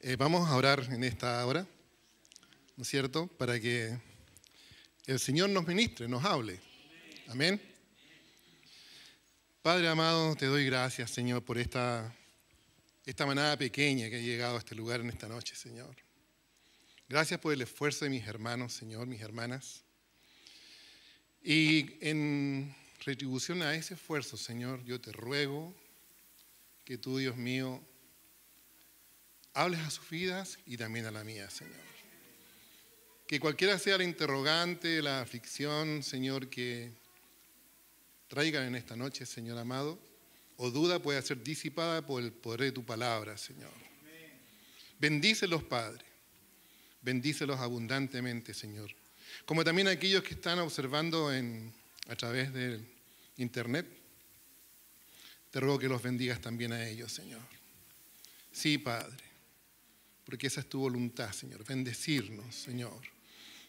Eh, vamos a orar en esta hora, ¿no es cierto? Para que el Señor nos ministre, nos hable. Amén. Padre amado, te doy gracias, Señor, por esta, esta manada pequeña que ha llegado a este lugar en esta noche, Señor. Gracias por el esfuerzo de mis hermanos, Señor, mis hermanas. Y en retribución a ese esfuerzo, Señor, yo te ruego que tú, Dios mío, hables a sus vidas y también a la mía, Señor. Que cualquiera sea la interrogante, la aflicción, Señor, que traigan en esta noche, Señor amado, o duda pueda ser disipada por el poder de tu palabra, Señor. Bendícelos, Padre. Bendícelos abundantemente, Señor. Como también aquellos que están observando a través del Internet, te ruego que los bendigas también a ellos, Señor. Sí, Padre porque esa es tu voluntad, Señor. Bendecirnos, Señor.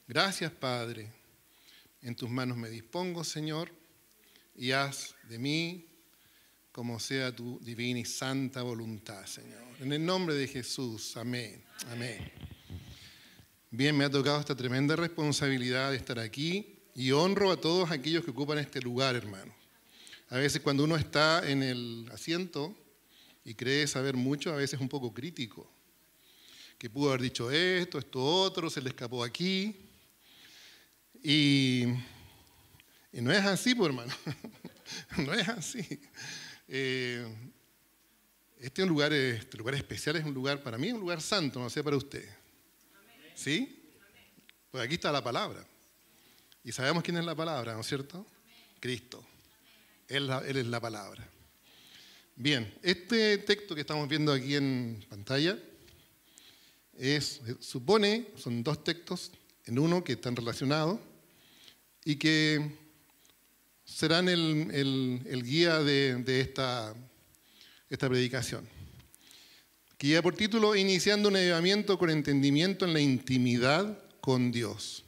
Gracias, Padre. En tus manos me dispongo, Señor, y haz de mí como sea tu divina y santa voluntad, Señor. En el nombre de Jesús, amén. Amén. Bien, me ha tocado esta tremenda responsabilidad de estar aquí y honro a todos aquellos que ocupan este lugar, hermano. A veces cuando uno está en el asiento y cree saber mucho, a veces es un poco crítico que pudo haber dicho esto, esto otro, se le escapó aquí. Y, no es así, pues, hermano. no es así. Eh, este, lugar, este lugar especial es un lugar, para mí un lugar santo, no sé para usted, ¿Sí? Pues aquí está la palabra. Y sabemos quién es la palabra, ¿no es cierto? Cristo. él es la palabra. Bien, este texto que estamos viendo aquí en pantalla es, supone, son dos textos en uno que están relacionados y que serán el, guía de, esta, esta predicación. Que por título Iniciando un elevamiento con entendimiento en la intimidad con Dios.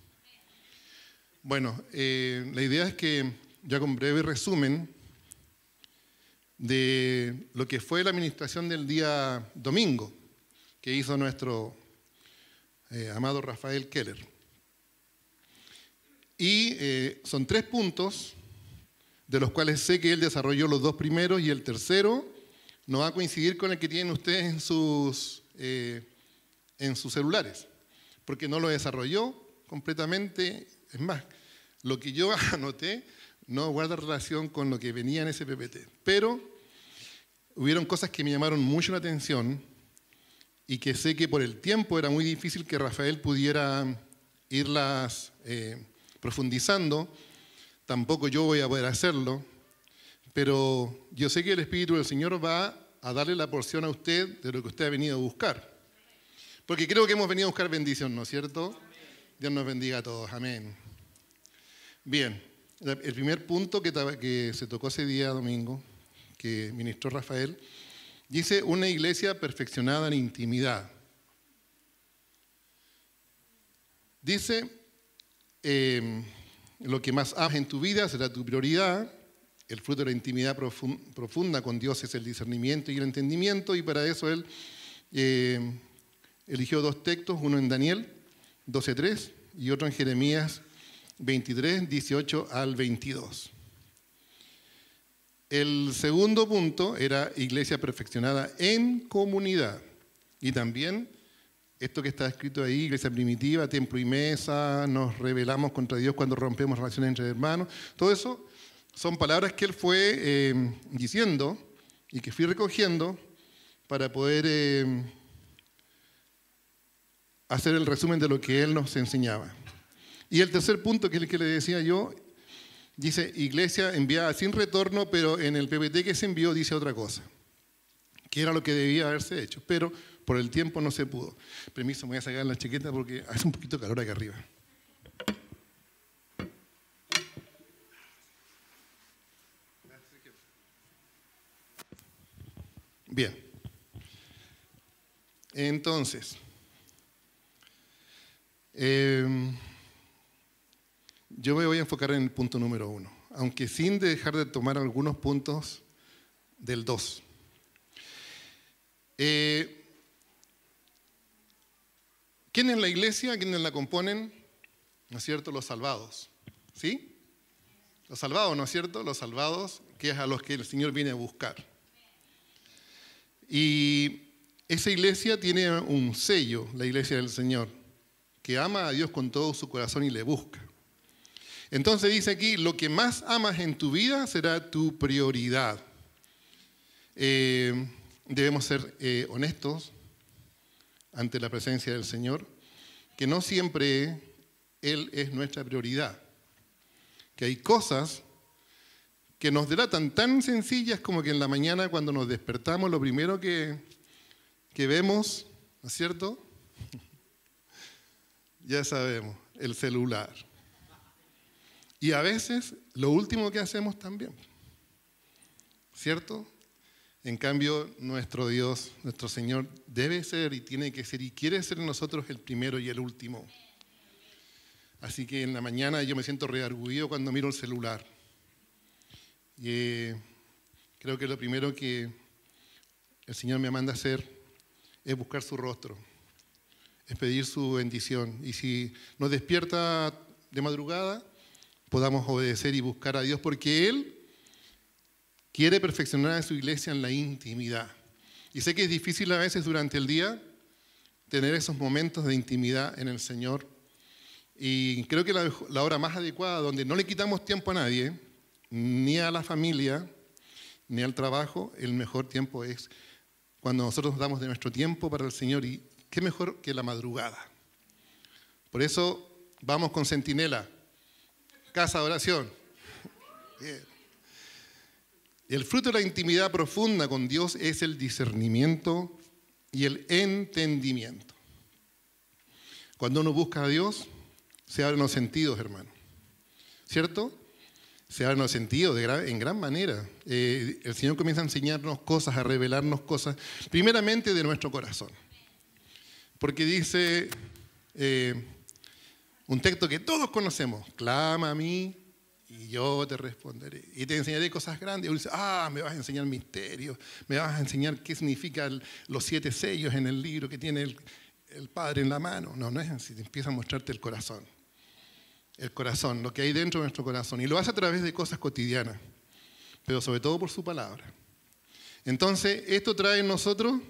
Bueno, eh, la idea es que ya con breve resumen de lo que fue la administración del día domingo que hizo nuestro eh, amado Rafael Keller. Y eh, son tres puntos, de los cuales sé que él desarrolló los dos primeros y el tercero no va a coincidir con el que tienen ustedes en sus, eh, en sus celulares, porque no lo desarrolló completamente. Es más, lo que yo anoté no guarda relación con lo que venía en ese PPT, pero hubieron cosas que me llamaron mucho la atención y que sé que por el tiempo era muy difícil que Rafael pudiera irlas eh, profundizando. Tampoco yo voy a poder hacerlo, pero yo sé que el Espíritu del Señor va a darle la porción a usted de lo que usted ha venido a buscar. Porque creo que hemos venido a buscar bendición, ¿no es cierto? Dios nos bendiga a todos, amén. Bien, el primer punto que, que se tocó ese día domingo, que ministró Rafael, Dice una iglesia perfeccionada en intimidad. Dice, em, lo que más hagas en tu vida será tu prioridad. El fruto de la intimidad profunda con Dios es el discernimiento y el entendimiento, y para eso Él em, eligió dos textos, uno en Daniel 12.3 y otro en Jeremías 23, 18 al 22. El segundo punto era iglesia perfeccionada en comunidad. Y también esto que está escrito ahí, iglesia primitiva, templo y mesa, nos rebelamos contra Dios cuando rompemos relaciones entre hermanos. Todo eso son palabras que él fue eh, diciendo y que fui recogiendo para poder eh, hacer el resumen de lo que él nos enseñaba. Y el tercer punto, que es el que le decía yo, dice iglesia enviada sin retorno, pero en el PPT que se envió dice otra cosa, que era lo que debía haberse hecho, pero por el tiempo no se pudo. Permiso, me voy a sacar la chaqueta porque hace un poquito calor acá arriba. Bien. Entonces, em, yo me voy a enfocar en el punto número uno, aunque sin dejar de tomar algunos puntos del dos. Eh, ¿Quién es la iglesia? ¿Quiénes la componen? ¿No es cierto? Los salvados. ¿Sí? Los salvados, ¿no es cierto? Los salvados, que es a los que el Señor viene a buscar. Y esa iglesia tiene un sello, la iglesia del Señor, que ama a Dios con todo su corazón y le busca. Entonces dice aquí, lo que más amas en tu vida será tu prioridad. Eh, debemos ser eh, honestos ante la presencia del Señor, que no siempre Él es nuestra prioridad, que hay cosas que nos delatan tan sencillas como que en la mañana cuando nos despertamos lo primero que, que vemos, ¿no es cierto? ya sabemos, el celular y a veces lo último que hacemos también. ¿Cierto? En cambio, nuestro Dios, nuestro Señor, debe ser y tiene que ser y quiere ser en nosotros el primero y el último. Así que en la mañana yo me siento reargullido cuando miro el celular. Y eh, creo que lo primero que el Señor me manda hacer es buscar su rostro, es pedir su bendición. Y si nos despierta de madrugada, podamos obedecer y buscar a Dios, porque Él quiere perfeccionar a su iglesia en la intimidad. Y sé que es difícil a veces durante el día tener esos momentos de intimidad en el Señor. Y creo que la, hora más adecuada, donde no le quitamos tiempo a nadie, ni a la familia, ni al trabajo, el mejor tiempo es cuando nosotros damos de nuestro tiempo para el Señor. Y qué mejor que la madrugada. Por eso vamos con Centinela casa de oración. El fruto de la intimidad profunda con Dios es el discernimiento y el entendimiento. Cuando uno busca a Dios, se abren los sentidos, hermano. ¿Cierto? Se abren los sentidos en gran manera. Eh, el Señor comienza a enseñarnos cosas, a revelarnos cosas, primeramente de nuestro corazón. Porque dice, eh, un texto que todos conocemos. Clama a mí y yo te responderé. Y te enseñaré cosas grandes. Y dice, ah, me vas a enseñar misterios. Me vas a enseñar qué significan los siete sellos en el libro que tiene el, Padre en la mano. No, no es así. Te empieza a mostrarte el corazón. El corazón, lo que hay dentro de nuestro corazón. Y lo hace a través de cosas cotidianas. Pero sobre todo por su palabra. Entonces, esto trae en nosotros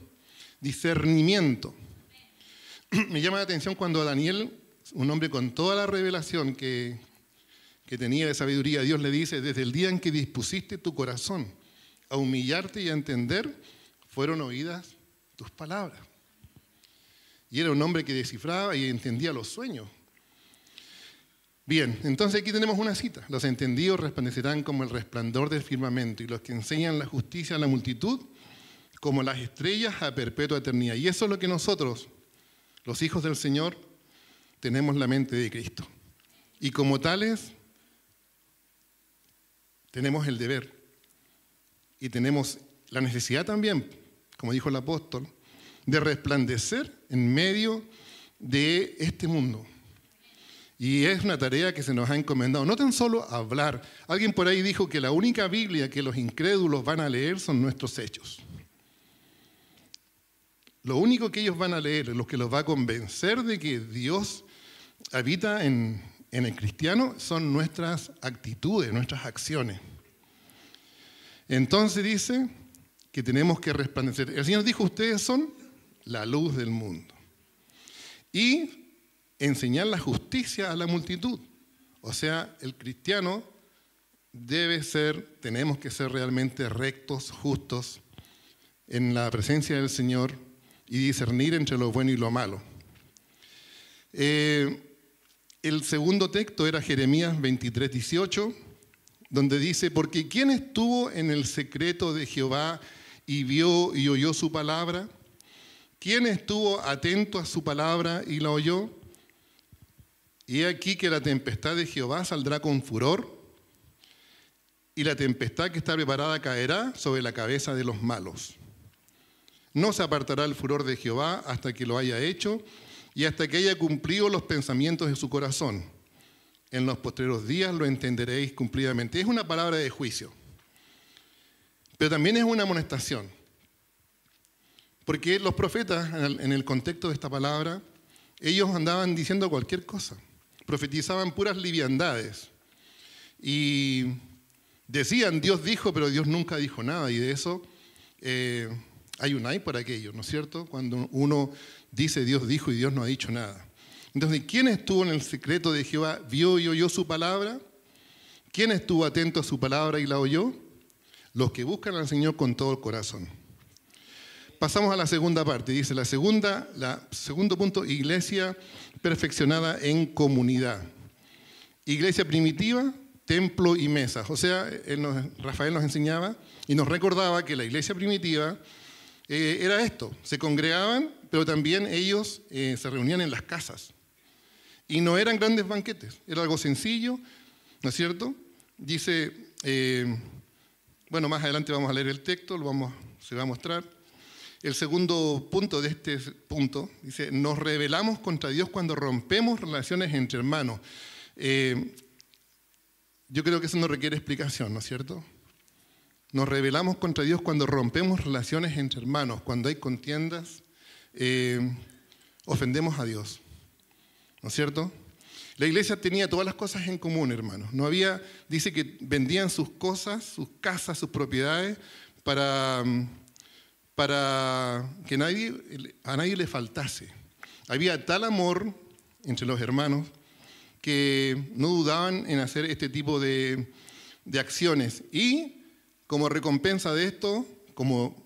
discernimiento. Me llama la atención cuando Daniel un hombre con toda la revelación que, tenía de sabiduría, Dios le dice, desde el día en que dispusiste tu corazón a humillarte y a entender, fueron oídas tus palabras. Y era un hombre que descifraba y entendía los sueños. Bien, entonces aquí tenemos una cita. Los entendidos resplandecerán como el resplandor del firmamento y los que enseñan la justicia a la multitud como las estrellas a perpetua eternidad. Y eso es lo que nosotros, los hijos del Señor, tenemos la mente de Cristo. Y como tales, tenemos el deber y tenemos la necesidad también, como dijo el apóstol, de resplandecer en medio de este mundo. Y es una tarea que se nos ha encomendado, no tan solo hablar. Alguien por ahí dijo que la única Biblia que los incrédulos van a leer son nuestros hechos. Lo único que ellos van a leer, lo que los va a convencer de que Dios habita en, el cristiano son nuestras actitudes, nuestras acciones. Entonces dice que tenemos que resplandecer. El Señor dijo, ustedes son la luz del mundo. Y enseñar la justicia a la multitud. O sea, el cristiano debe ser, tenemos que ser realmente rectos, justos, en la presencia del Señor y discernir entre lo bueno y lo malo. Eh, el segundo texto era Jeremías 23, 18, donde dice, porque ¿quién estuvo en el secreto de Jehová y vio y oyó su palabra? ¿Quién estuvo atento a su palabra y la oyó? Y aquí que la tempestad de Jehová saldrá con furor y la tempestad que está preparada caerá sobre la cabeza de los malos. No se apartará el furor de Jehová hasta que lo haya hecho y hasta que haya cumplido los pensamientos de su corazón. En los postreros días lo entenderéis cumplidamente. Es una palabra de juicio, pero también es una amonestación. Porque los profetas, en el contexto de esta palabra, ellos andaban diciendo cualquier cosa, profetizaban puras liviandades. Y decían, Dios dijo, pero Dios nunca dijo nada. Y de eso eh, hay un hay por aquello, ¿no es cierto? Cuando uno dice Dios dijo y Dios no ha dicho nada. Entonces, ¿quién estuvo en el secreto de Jehová, vio y oyó su palabra? ¿Quién estuvo atento a su palabra y la oyó? Los que buscan al Señor con todo el corazón. Pasamos a la segunda parte. Dice la segunda, la segundo punto, iglesia perfeccionada en comunidad. Iglesia primitiva, templo y mesas. O sea, Rafael nos enseñaba y nos recordaba que la iglesia primitiva eh, era esto, se congregaban, pero también ellos eh, se reunían en las casas. Y no eran grandes banquetes, era algo sencillo, ¿no es cierto? Dice, eh, bueno, más adelante vamos a leer el texto, lo vamos, se va a mostrar. El segundo punto de este punto dice, nos rebelamos contra Dios cuando rompemos relaciones entre hermanos. yo creo que eso no requiere explicación, ¿no es cierto? Nos rebelamos contra Dios cuando rompemos relaciones entre hermanos, cuando hay contiendas, eh, ofendemos a Dios. ¿No es cierto? La iglesia tenía todas las cosas en común, hermanos. No había, dice que vendían sus cosas, sus casas, sus propiedades, para, para que nadie, a nadie le faltase. Había tal amor entre los hermanos que no dudaban en hacer este tipo de, de acciones. Y como recompensa de esto, como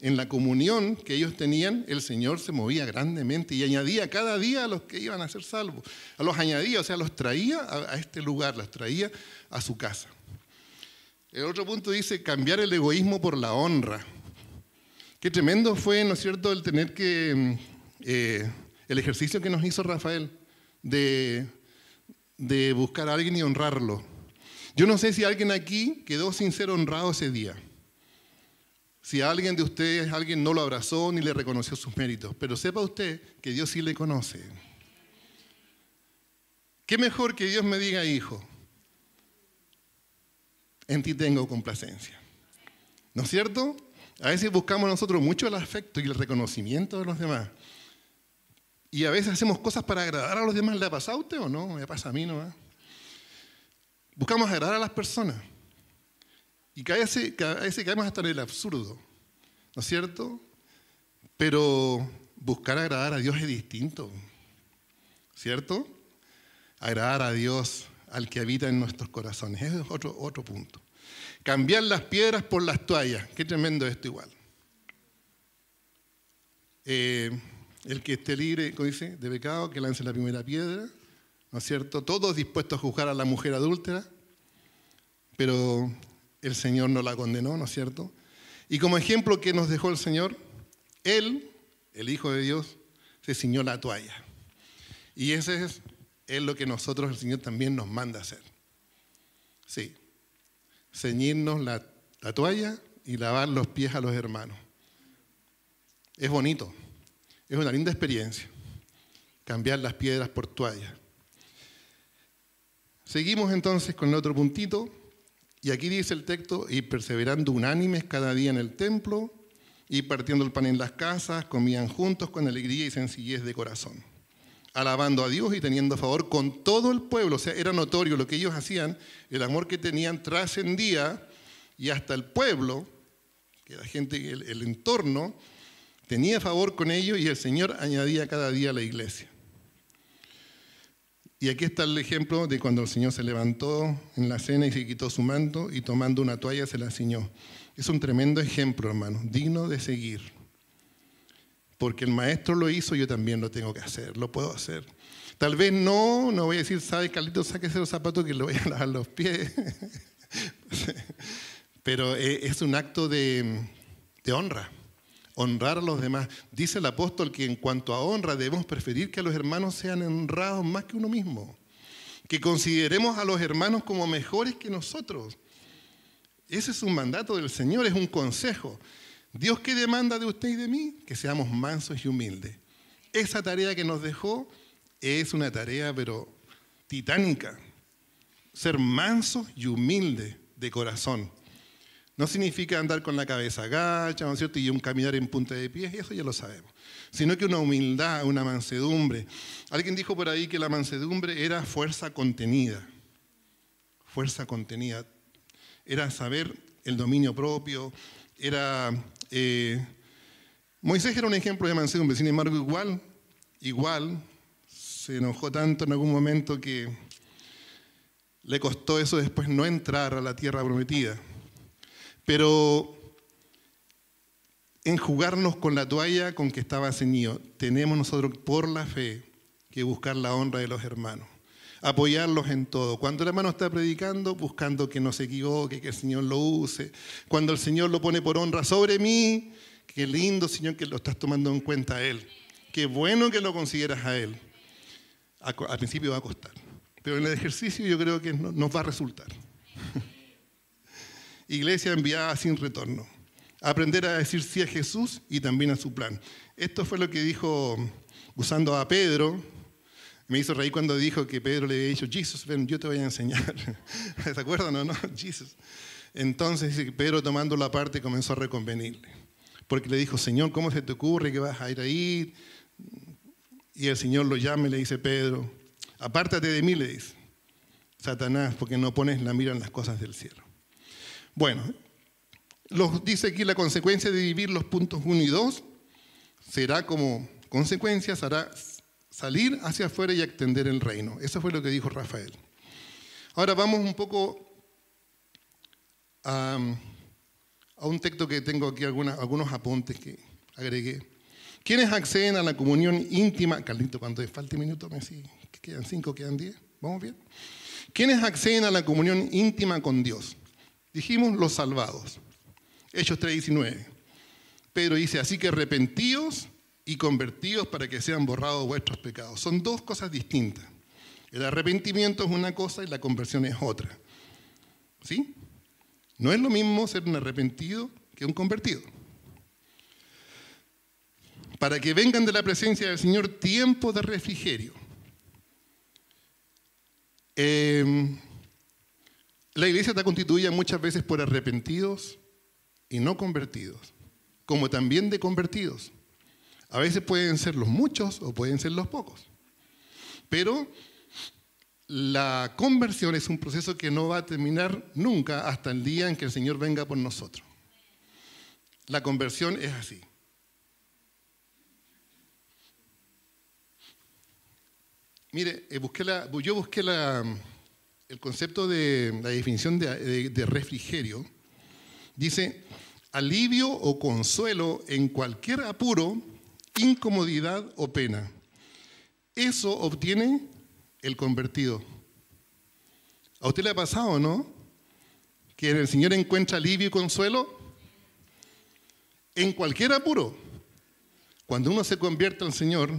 en la comunión que ellos tenían, el Señor se movía grandemente y añadía cada día a los que iban a ser salvos. A los añadía, o sea, los traía a, este lugar, los traía a su casa. El otro punto dice cambiar el egoísmo por la honra. Qué tremendo fue, ¿no es cierto?, el tener que, mm, eh, el ejercicio que nos hizo Rafael de buscar a alguien y honrarlo. Yo no sé si alguien aquí quedó sin ser honrado ese día. Si alguien de ustedes, alguien no lo abrazó ni le reconoció sus méritos, pero sepa usted que Dios sí le conoce. ¿Qué mejor que Dios me diga, hijo? En ti tengo complacencia. ¿No es cierto? A veces buscamos nosotros mucho el afecto y el reconocimiento de los demás. Y a veces hacemos cosas para agradar a los demás. ¿Le ha pasado a usted o no? Me pasa a mí nomás buscamos agradar a las personas. Y a, veces, caemos hasta en el absurdo, ¿no es cierto? Pero buscar agradar a Dios es distinto, ¿cierto? Agradar a Dios, al que habita en nuestros corazones. es otro, otro punto. Cambiar las piedras por las toallas. Qué tremendo esto igual. Eh, el que esté libre, ¿cómo dice? De pecado, que lance la primera piedra. ¿no es cierto? Todos dispuestos a juzgar a la mujer adúltera, pero el Señor no la condenó, ¿no es cierto? Y como ejemplo que nos dejó el Señor, Él, el Hijo de Dios, se ciñó la toalla. Y ese es, lo que nosotros, el Señor, también nos manda hacer. Sí, ceñirnos la, la toalla y lavar los pies a los hermanos. Es bonito, es una linda experiencia, cambiar las piedras por toallas. Seguimos entonces con el otro puntito. Y aquí dice el texto, y perseverando unánimes cada día en el templo, y partiendo el pan en las casas, comían juntos con alegría y sencillez de corazón, alabando a Dios y teniendo favor con todo el pueblo. O sea, era notorio lo que ellos hacían, el amor que tenían trascendía y hasta el pueblo, que la gente, el, entorno, tenía favor con ellos y el Señor añadía cada día a la iglesia. Y aquí está el ejemplo de cuando el Señor se levantó en la cena y se quitó su manto y tomando una toalla se la ciñó. Es un tremendo ejemplo, hermano, digno de seguir. Porque el maestro lo hizo, yo también lo tengo que hacer, lo puedo hacer. Tal vez no, no voy a decir, sabe, Carlito sáquese los zapatos que le voy a lavar los pies. Pero eh, es un acto de honra honrar a los demás. Dice el apóstol que en cuanto a honra debemos preferir que los hermanos sean honrados más que uno mismo, que consideremos a los hermanos como mejores que nosotros. Ese es un mandato del Señor, es un consejo. Dios qué demanda de usted y de mí? Que seamos mansos y humildes. Esa tarea que nos dejó es una tarea pero titánica. Ser mansos y humildes de corazón. No significa andar con la cabeza agacha, ¿no es cierto? Y un caminar en punta de pies, eso ya lo sabemos. Sino que una humildad, una mansedumbre. Alguien dijo por ahí que la mansedumbre era fuerza contenida. Fuerza contenida. Era saber el dominio propio, era... Eh, Moisés era un ejemplo de mansedumbre, sin embargo igual, igual, se enojó tanto en algún momento que le costó eso después no entrar a la tierra prometida pero jugarnos con la toalla con que estaba ceñido, tenemos nosotros por la fe que buscar la honra de los hermanos, apoyarlos en todo. Cuando el hermano está predicando, buscando que no se equivoque, que el Señor lo use. Cuando el Señor lo pone por honra sobre mí, qué lindo Señor que lo estás tomando en cuenta a Él. Qué bueno que lo consideras a Él. Al principio va a costar, pero en el ejercicio yo creo que nos va a resultar iglesia enviada sin retorno. Aprender a decir sí a Jesús y también a su plan. Esto fue lo que dijo usando a Pedro. Me hizo reír cuando dijo que Pedro le había dicho, Jesús, ven, yo te voy a enseñar. ¿Se acuerdan o no? Jesús. Entonces Pedro tomando la parte comenzó a reconvenirle. Porque le dijo, Señor, ¿cómo se te ocurre que vas a ir ahí? Y el Señor lo llama y le dice, Pedro, apártate de mí, le dice, Satanás, porque no pones la mira en las cosas del cielo. Bueno, los dice aquí la consecuencia de vivir los puntos 1 y 2 será como consecuencia, será salir hacia afuera y extender el reino. Eso fue lo que dijo Rafael. Ahora vamos un poco a, un texto que tengo aquí, algunos apuntes que agregué. ¿Quiénes acceden a la comunión íntima? Carlito, cuando falte un minuto, me ¿Quedan cinco? ¿Quedan diez? ¿Vamos bien? ¿Quiénes acceden a la comunión íntima con Dios? Dijimos los salvados. Hechos 3:19. Pedro dice, así que arrepentíos y convertíos para que sean borrados vuestros pecados. Son dos cosas distintas. El arrepentimiento es una cosa y la conversión es otra. ¿Sí? No es lo mismo ser un arrepentido que un convertido. Para que vengan de la presencia del Señor tiempo de refrigerio. Eh, la iglesia está constituida muchas veces por arrepentidos y no convertidos, como también de convertidos. A veces pueden ser los muchos o pueden ser los pocos. Pero la conversión es un proceso que no va a terminar nunca hasta el día en que el Señor venga por nosotros. La conversión es así. Mire, eh, yo busqué la, el concepto de la definición de, refrigerio dice alivio o consuelo en cualquier apuro, incomodidad o pena. Eso obtiene el convertido. ¿A usted le ha pasado, no? Que el Señor encuentra alivio y consuelo en cualquier apuro. Cuando uno se convierte al Señor,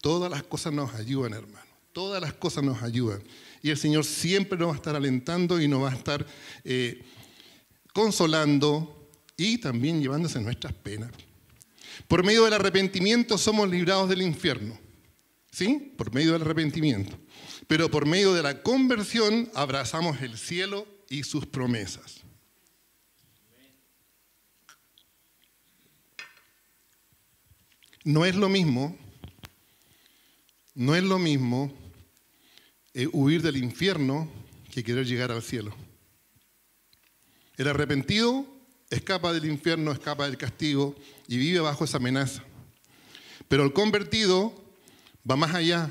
todas las cosas nos ayudan, hermano. Todas las cosas nos ayudan. Y el Señor siempre nos va a estar alentando y nos va a estar eh, consolando y también llevándose nuestras penas. Por medio del arrepentimiento somos librados del infierno. ¿Sí? Por medio del arrepentimiento. Pero por medio de la conversión abrazamos el cielo y sus promesas. No es lo mismo no es lo mismo eh, huir del infierno que querer llegar al cielo. El arrepentido escapa del infierno, escapa del castigo y vive bajo esa amenaza. Pero el convertido va más allá,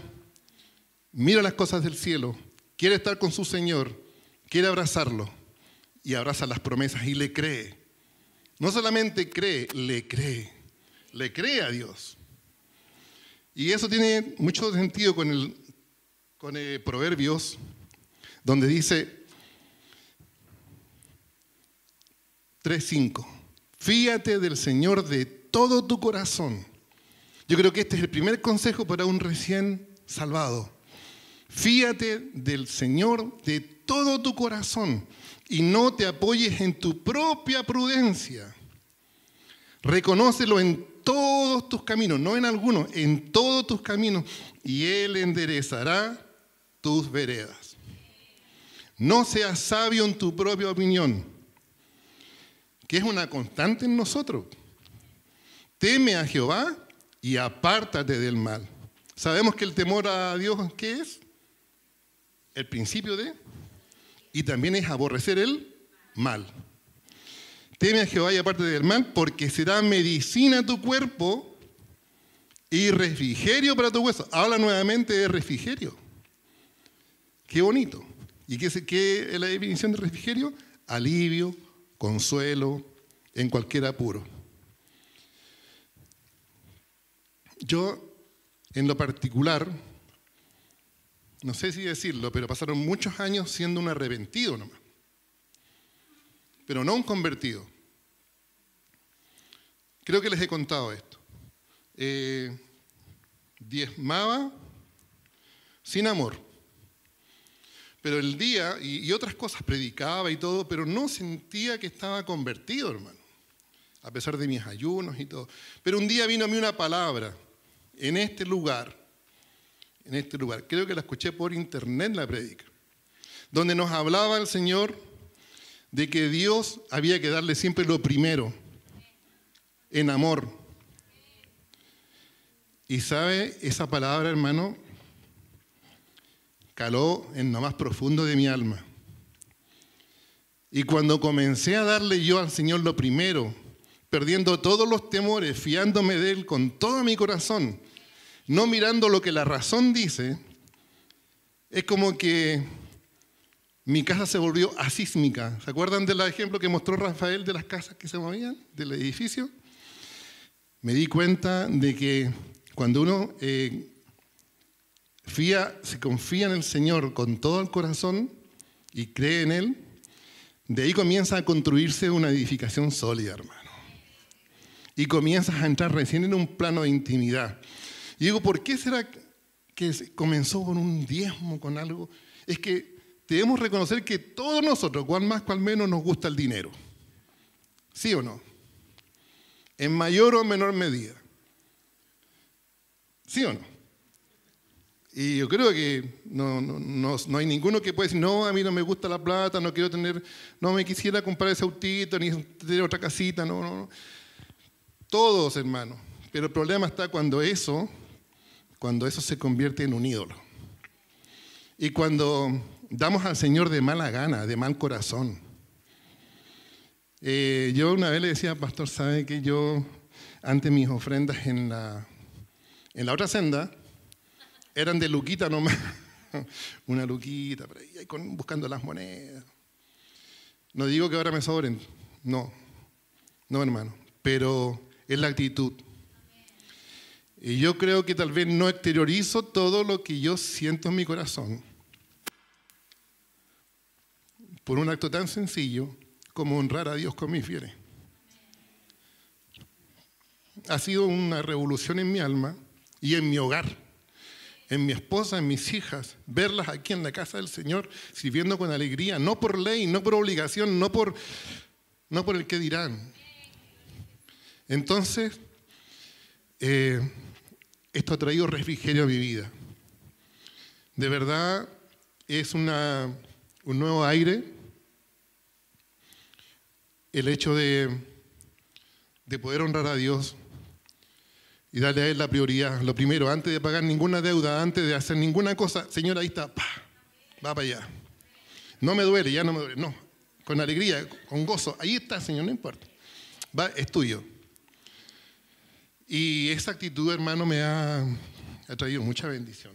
mira las cosas del cielo, quiere estar con su Señor, quiere abrazarlo y abraza las promesas y le cree. No solamente cree, le cree, le cree a Dios. Y eso tiene mucho sentido con, el, con eh, Proverbios, donde dice 3.5, fíjate del Señor de todo tu corazón. Yo creo que este es el primer consejo para un recién salvado. Fíjate del Señor de todo tu corazón y no te apoyes en tu propia prudencia. Reconócelo en todos tus caminos, no en algunos, en todos tus caminos, y Él enderezará tus veredas. No seas sabio en tu propia opinión, que es una constante en nosotros. Teme a Jehová y apártate del mal. Sabemos que el temor a Dios, ¿qué es? El principio de... Y también es aborrecer el mal. Teme a Jehová y aparte del mal, porque será medicina a tu cuerpo y refrigerio para tu hueso. Habla nuevamente de refrigerio. Qué bonito. ¿Y qué, qué es la definición de refrigerio? Alivio, consuelo, en cualquier apuro. Yo, en lo particular, no sé si decirlo, pero pasaron muchos años siendo un arrepentido nomás pero no un convertido. Creo que les he contado esto. Eh, diezmaba sin amor. Pero el día, y, y otras cosas, predicaba y todo, pero no sentía que estaba convertido, hermano, a pesar de mis ayunos y todo. Pero un día vino a mí una palabra en este lugar, en este lugar, creo que la escuché por internet la predica, donde nos hablaba el Señor de que Dios había que darle siempre lo primero, en amor. Y sabe, esa palabra, hermano, caló en lo más profundo de mi alma. Y cuando comencé a darle yo al Señor lo primero, perdiendo todos los temores, fiándome de Él con todo mi corazón, no mirando lo que la razón dice, es como que mi casa se volvió asísmica. ¿Se acuerdan del ejemplo que mostró Rafael de las casas que se movían, del edificio? Me di cuenta de que cuando uno eh, fía, se confía en el Señor con todo el corazón y cree en Él, de ahí comienza a construirse una edificación sólida, hermano. Y comienzas a entrar recién en un plano de intimidad. Y digo, ¿por qué será que comenzó con un diezmo, con algo? Es que debemos reconocer que todos nosotros, cual más, cual menos, nos gusta el dinero. ¿Sí o no? En mayor o menor medida. ¿Sí o no? Y yo creo que no, hay ninguno que pueda decir, no, a mí no me gusta la plata, no quiero tener, no me quisiera comprar ese autito, ni tener otra casita, no, no, no. Todos, hermanos. Pero el problema está cuando eso, cuando eso se convierte en un ídolo. Y cuando damos al Señor de mala gana, de mal corazón. Eh, yo una vez le decía, pastor, ¿sabe que yo ante mis ofrendas en la, en la otra senda eran de luquita nomás? una luquita, ahí, buscando las monedas. No digo que ahora me sobren, no, no hermano, pero es la actitud. Y yo creo que tal vez no exteriorizo todo lo que yo siento en mi corazón por un acto tan sencillo como honrar a Dios con mis fieles. Ha sido una revolución en mi alma y en mi hogar, en mi esposa, en mis hijas, verlas aquí en la casa del Señor sirviendo con alegría, no por ley, no por obligación, no por, no por el que dirán. Entonces, eh, esto ha traído refrigerio a mi vida. De verdad, es un nuevo aire el hecho de, poder honrar a Dios y darle a Él la prioridad. Lo primero, antes de pagar ninguna deuda, antes de hacer ninguna cosa, Señor, ahí está, va para allá. No me duele, ya no me duele, no. Con alegría, con gozo, ahí está, Señor, no importa. Va, es tuyo. Y esa actitud, hermano, me ha, traído mucha bendición.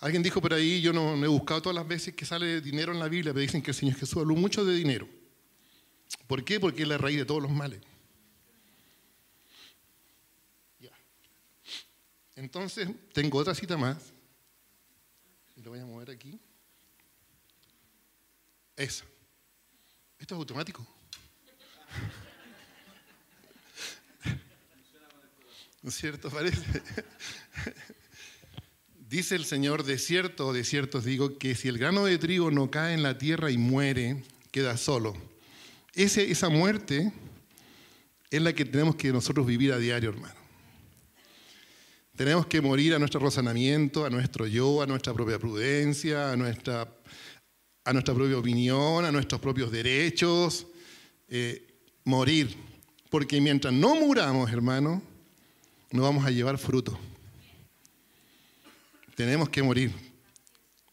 Alguien dijo por ahí, yo no, no, he buscado todas las veces que sale dinero en la Biblia, pero dicen que el Señor Jesús habló mucho de dinero. ¿Por qué? Porque es la raíz de todos los males. Entonces, tengo otra cita más. Lo voy a mover aquí. Esa. Esto es automático. ¿No es cierto? Parece. Dice el Señor, de cierto, de cierto os digo, que si el grano de trigo no cae en la tierra y muere, queda solo esa muerte es la que tenemos que nosotros vivir a diario, hermano. Tenemos que morir a nuestro razonamiento, a nuestro yo, a nuestra propia prudencia, a nuestra, a nuestra propia opinión, a nuestros propios derechos. Eh, morir. Porque mientras no muramos, hermano, no vamos a llevar fruto. Tenemos que morir.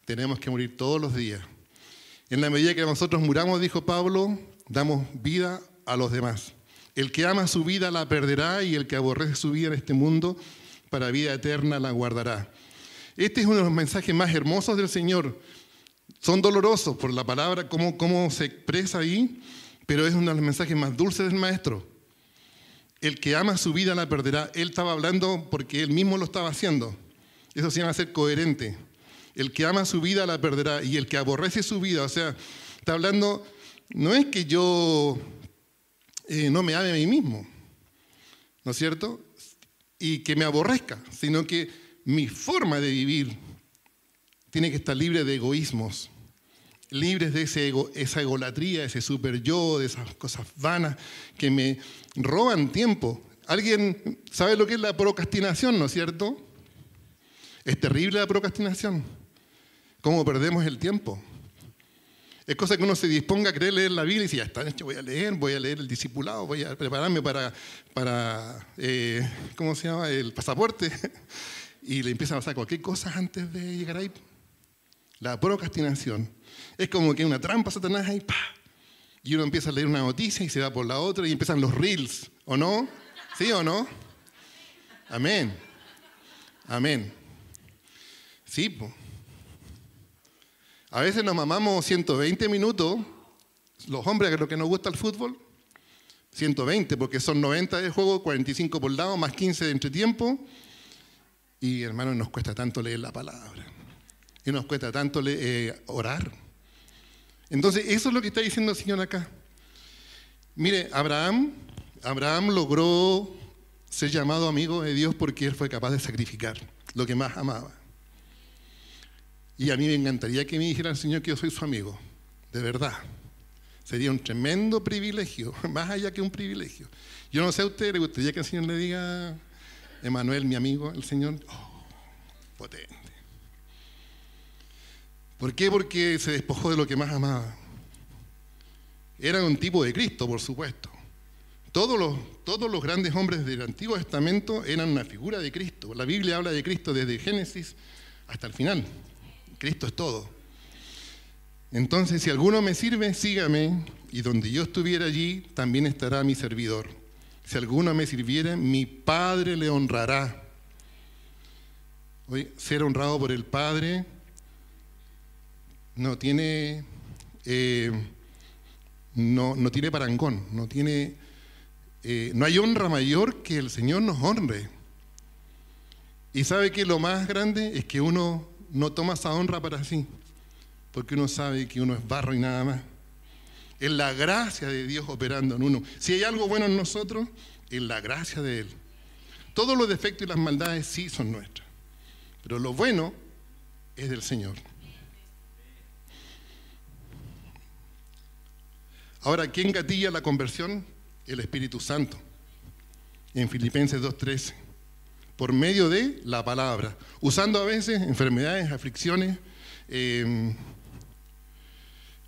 Tenemos que morir todos los días. En la medida que nosotros muramos, dijo Pablo, damos vida a los demás. El que ama su vida la perderá y el que aborrece su vida en este mundo para vida eterna la guardará. Este es uno de los mensajes más hermosos del Señor. Son dolorosos por la palabra, cómo, cómo se expresa ahí, pero es uno de los mensajes más dulces del Maestro. El que ama su vida la perderá. Él estaba hablando porque él mismo lo estaba haciendo. Eso se llama ser coherente. El que ama su vida la perderá y el que aborrece su vida, o sea, está hablando no es que yo eh, no me ame a mí mismo, ¿no es cierto? Y que me aborrezca, sino que mi forma de vivir tiene que estar libre de egoísmos, libres de ese ego, esa egolatría, ese super yo, de esas cosas vanas que me roban tiempo. ¿Alguien sabe lo que es la procrastinación, no es cierto? Es terrible la procrastinación. ¿Cómo perdemos el tiempo? Es cosa que uno se disponga a querer leer la Biblia y si ya está hecho, voy a leer, voy a leer el discipulado, voy a prepararme para, para eh, ¿cómo se llama?, el pasaporte. y le empiezan a pasar cualquier cosa antes de llegar ahí. La procrastinación. Es como que una trampa Satanás ahí, pa Y uno empieza a leer una noticia y se va por la otra y empiezan los reels, ¿o no? ¿Sí o no? Amén. Amén. Sí, pues. A veces nos mamamos 120 minutos, los hombres que lo que nos gusta el fútbol, 120 porque son 90 de juego, 45 por lado, más 15 de entretiempo. Y hermano, nos cuesta tanto leer la palabra. Y nos cuesta tanto eh, orar. Entonces, eso es lo que está diciendo el Señor acá. Mire, Abraham, Abraham logró ser llamado amigo de Dios porque él fue capaz de sacrificar lo que más amaba. Y a mí me encantaría que me dijera el Señor que yo soy su amigo, de verdad. Sería un tremendo privilegio, más allá que un privilegio. Yo no sé a usted, ¿le gustaría que el Señor le diga, Emanuel, mi amigo, el Señor? Oh, potente. ¿Por qué? Porque se despojó de lo que más amaba. Era un tipo de Cristo, por supuesto. todos los, grandes hombres del Antiguo Testamento eran una figura de Cristo. La Biblia habla de Cristo desde Génesis hasta el final. Cristo es todo. Entonces, si alguno me sirve, sígame, y donde yo estuviera allí, también estará mi servidor. Si alguno me sirviere, mi Padre le honrará. Hoy, ser honrado por el Padre no tiene, eh, no, tiene parangón, no tiene, eh, no hay honra mayor que el Señor nos honre. Y sabe que lo más grande es que uno no tomas a honra para sí, porque uno sabe que uno es barro y nada más. Es la gracia de Dios operando en uno. Si hay algo bueno en nosotros, es la gracia de Él. Todos los defectos y las maldades sí son nuestras, pero lo bueno es del Señor. Ahora, ¿quién gatilla la conversión? El Espíritu Santo. En Filipenses 2.13 por medio de la palabra, usando a veces enfermedades, aflicciones, em,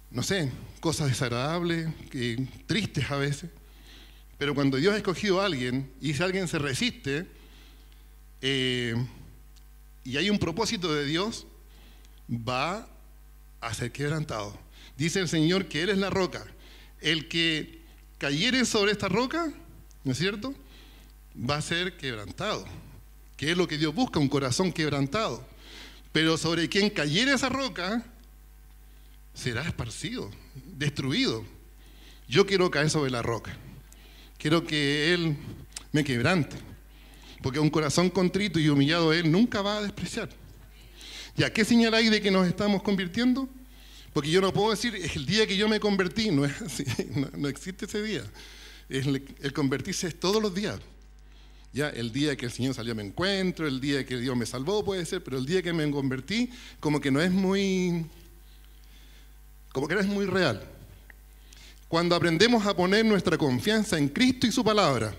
no sé, cosas desagradables, tristes a veces. Pero cuando Dios ha escogido a alguien y si alguien se resiste em, y hay un propósito de Dios, va a ser quebrantado. Dice el Señor que Él es la roca. El que cayere sobre esta roca, ¿no es cierto? Va a ser quebrantado que es lo que Dios busca, un corazón quebrantado. Pero sobre quien cayera esa roca, será esparcido, destruido. Yo quiero caer sobre la roca. Quiero que Él me quebrante. Porque un corazón contrito y humillado Él nunca va a despreciar. ¿Y a qué señal hay de que nos estamos convirtiendo? Porque yo no puedo decir, el día que yo me convertí, no, existe ese día. el convertirse es todos los días. Ya el día que el Señor salió a encuentro, el día que Dios me salvó puede ser, pero el día que me convertí, como que no es muy, como que no es muy real. Cuando aprendemos a poner nuestra confianza en Cristo y su palabra,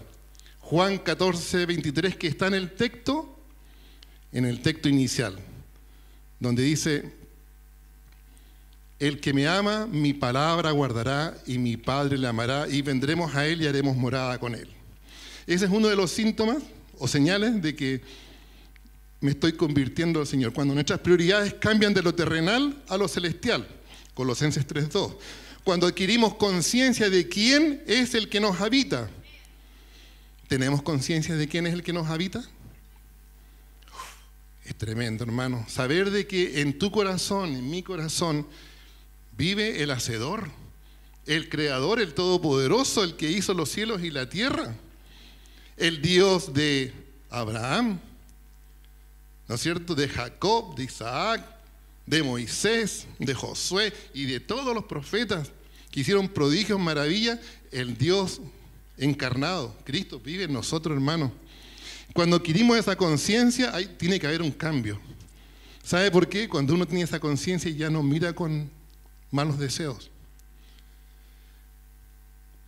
Juan 14, 23, que está en el texto, en el texto inicial, donde dice, el que me ama, mi palabra guardará y mi Padre le amará y vendremos a él y haremos morada con él. Ese es uno de los síntomas o señales de que me estoy convirtiendo al Señor. Cuando nuestras prioridades cambian de lo terrenal a lo celestial. Colosenses 3.2. Cuando adquirimos conciencia de quién es el que nos habita. ¿Tenemos conciencia de quién es el que nos habita? Es tremendo, hermano. Saber de que en tu corazón, en mi corazón, vive el Hacedor, el Creador, el Todopoderoso, el que hizo los cielos y la tierra el Dios de Abraham, ¿no es cierto? De Jacob, de Isaac, de Moisés, de Josué y de todos los profetas que hicieron prodigios, maravillas, el Dios encarnado, Cristo vive en nosotros, hermano. Cuando adquirimos esa conciencia, ahí tiene que haber un cambio. ¿Sabe por qué? Cuando uno tiene esa conciencia ya no mira con malos deseos.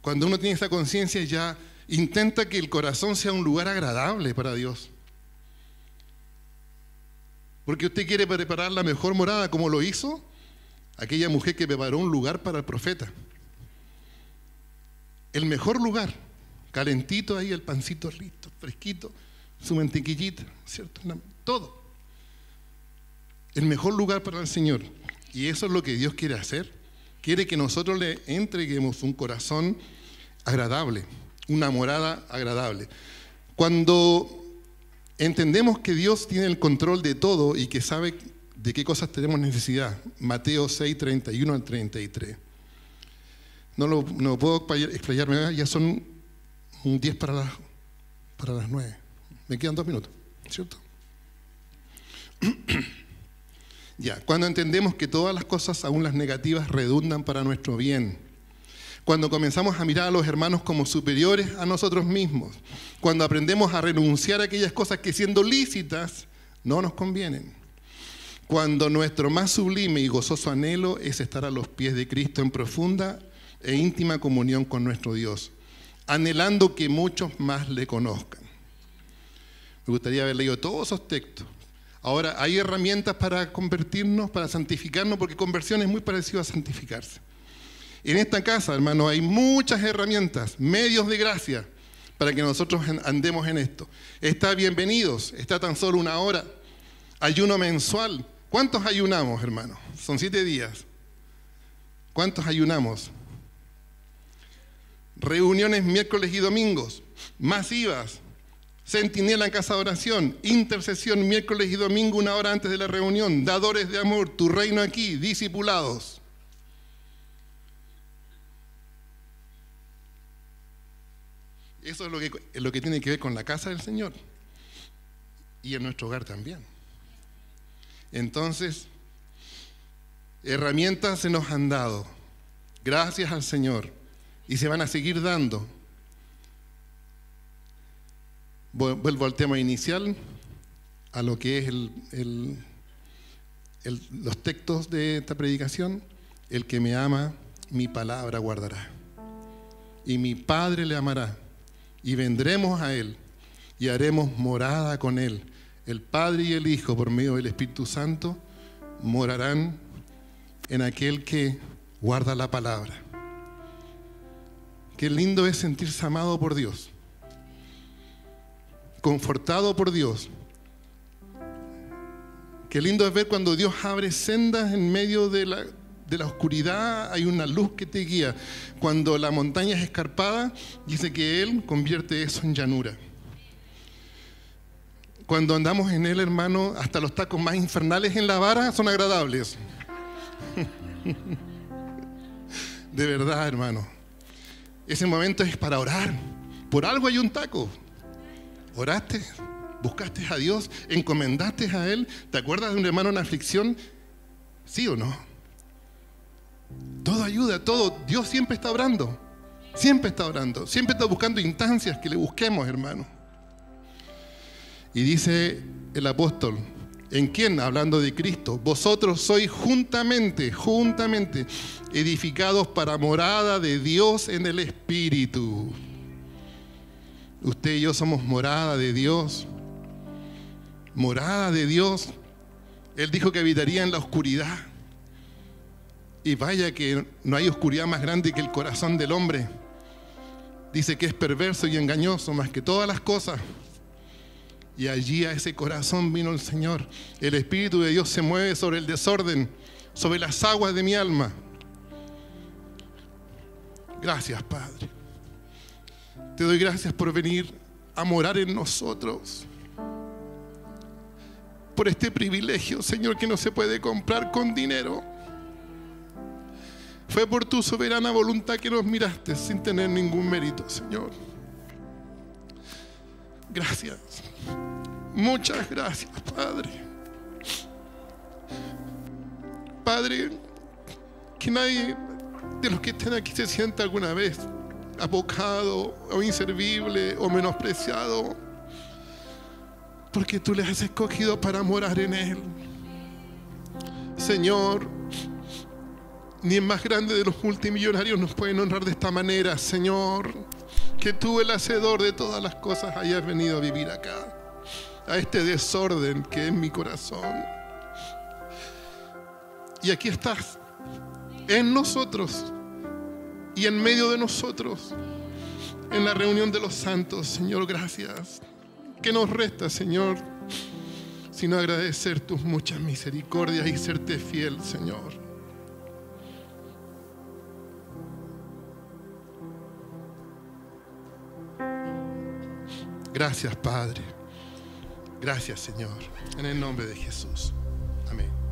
Cuando uno tiene esa conciencia ya Intenta que el corazón sea un lugar agradable para Dios. Porque usted quiere preparar la mejor morada como lo hizo aquella mujer que preparó un lugar para el profeta. El mejor lugar, calentito ahí, el pancito listo, fresquito, su mantequillita, ¿cierto? Todo. El mejor lugar para el Señor. Y eso es lo que Dios quiere hacer. Quiere que nosotros le entreguemos un corazón agradable una morada agradable. Cuando entendemos que Dios tiene el control de todo y que sabe de qué cosas tenemos necesidad, Mateo 6, 31 al 33. No lo puedo explayarme, ya son 10 para las, para las 9. Me quedan dos minutos, ¿cierto? ya, cuando entendemos que todas las cosas, aún las negativas, redundan para nuestro bien cuando comenzamos a mirar a los hermanos como superiores a nosotros mismos, cuando aprendemos a renunciar a aquellas cosas que siendo lícitas no nos convienen, cuando nuestro más sublime y gozoso anhelo es estar a los pies de Cristo en profunda e íntima comunión con nuestro Dios, anhelando que muchos más le conozcan. Me gustaría haber leído todos esos textos. Ahora, hay herramientas para convertirnos, para santificarnos, porque conversión es muy parecido a santificarse. En esta casa, hermano, hay muchas herramientas, medios de gracia para que nosotros andemos en esto. Está bienvenidos, está tan solo una hora. Ayuno mensual. ¿Cuántos ayunamos, hermano? Son siete días. ¿Cuántos ayunamos? Reuniones miércoles y domingos, masivas. Centinela en casa de oración, intercesión miércoles y domingo una hora antes de la reunión, dadores de amor, tu reino aquí, discipulados. Eso es lo que, lo que tiene que ver con la casa del Señor y en nuestro hogar también. Entonces, herramientas se nos han dado, gracias al Señor, y se van a seguir dando. Vuelvo al tema inicial, a lo que es los textos de esta predicación. El que me ama, mi palabra guardará. Y mi Padre le amará y vendremos a Él y haremos morada con Él. El Padre y el Hijo, por medio del Espíritu Santo, morarán en aquel que guarda la palabra. Qué lindo es sentirse amado por Dios, confortado por Dios. Qué lindo es ver cuando Dios abre sendas en medio de la, de la oscuridad hay una luz que te guía. Cuando la montaña es escarpada, dice que Él convierte eso en llanura. Cuando andamos en Él, hermano, hasta los tacos más infernales en la vara son agradables. De verdad, hermano. Ese momento es para orar. Por algo hay un taco. Oraste, buscaste a Dios, encomendaste a Él. ¿Te acuerdas de un hermano en aflicción? ¿Sí o no? Todo ayuda, todo. Dios siempre está orando. Siempre está orando. Siempre está buscando instancias que le busquemos, hermano. Y dice el apóstol, ¿en quién? Hablando de Cristo. Vosotros sois juntamente, juntamente edificados para morada de Dios en el Espíritu. Usted y yo somos morada de Dios. Morada de Dios. Él dijo que habitaría en la oscuridad. Y vaya que no hay oscuridad más grande que el corazón del hombre. Dice que es perverso y engañoso más que todas las cosas. Y allí a ese corazón vino el Señor. El Espíritu de Dios se mueve sobre el desorden, sobre las aguas de mi alma. Gracias, Padre. Te doy gracias por venir a morar en nosotros. Por este privilegio, Señor, que no se puede comprar con dinero. Fue por tu soberana voluntad que nos miraste sin tener ningún mérito, Señor. Gracias. Muchas gracias, Padre. Padre, que nadie de los que estén aquí se sienta alguna vez abocado o inservible o menospreciado, porque tú les has escogido para morar en Él. Señor, ni el más grande de los multimillonarios nos pueden honrar de esta manera, Señor. Que tú, el hacedor de todas las cosas, hayas venido a vivir acá, a este desorden que es mi corazón. Y aquí estás, en nosotros y en medio de nosotros, en la reunión de los santos, Señor, gracias. ¿Qué nos resta, Señor? Sino agradecer tus muchas misericordias y serte fiel, Señor. Gracias, Padre. Gracias, Señor. En el nombre de Jesús. Amén.